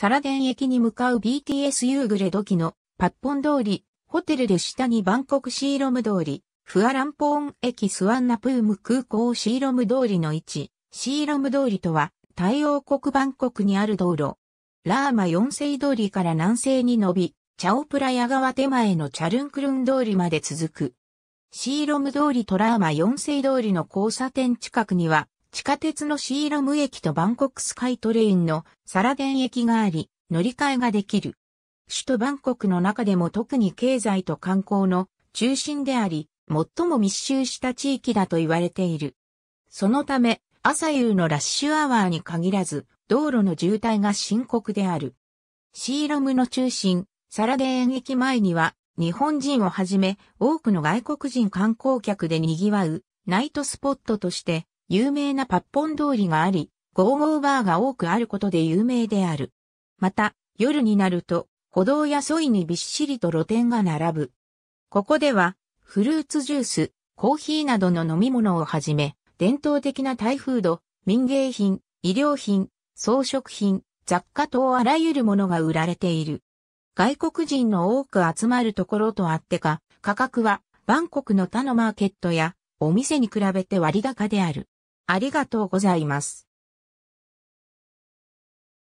サラデン駅に向かう BTS ユーグレドのパッポン通り、ホテルで下にバンコクシーロム通り、フアランポーン駅スワンナプーム空港シーロム通りの位置、シーロム通りとは、太陽国バンコクにある道路。ラーマ4世通りから南西に伸び、チャオプラヤ川手前のチャルンクルン通りまで続く。シーロム通りとラーマ4世通りの交差点近くには、地下鉄のシーラム駅とバンコクスカイトレインのサラデン駅があり、乗り換えができる。首都バンコクの中でも特に経済と観光の中心であり、最も密集した地域だと言われている。そのため、朝夕のラッシュアワーに限らず、道路の渋滞が深刻である。シーラムの中心、サラデン駅前には、日本人をはじめ、多くの外国人観光客で賑わう、ナイトスポットとして、有名なパッポン通りがあり、ゴーゴーバーが多くあることで有名である。また、夜になると、歩道や沿いにびっしりと露店が並ぶ。ここでは、フルーツジュース、コーヒーなどの飲み物をはじめ、伝統的なタイフード、民芸品、医療品、装飾品、雑貨等あらゆるものが売られている。外国人の多く集まるところとあってか、価格はバンコクの他のマーケットやお店に比べて割高である。ありがとうございます。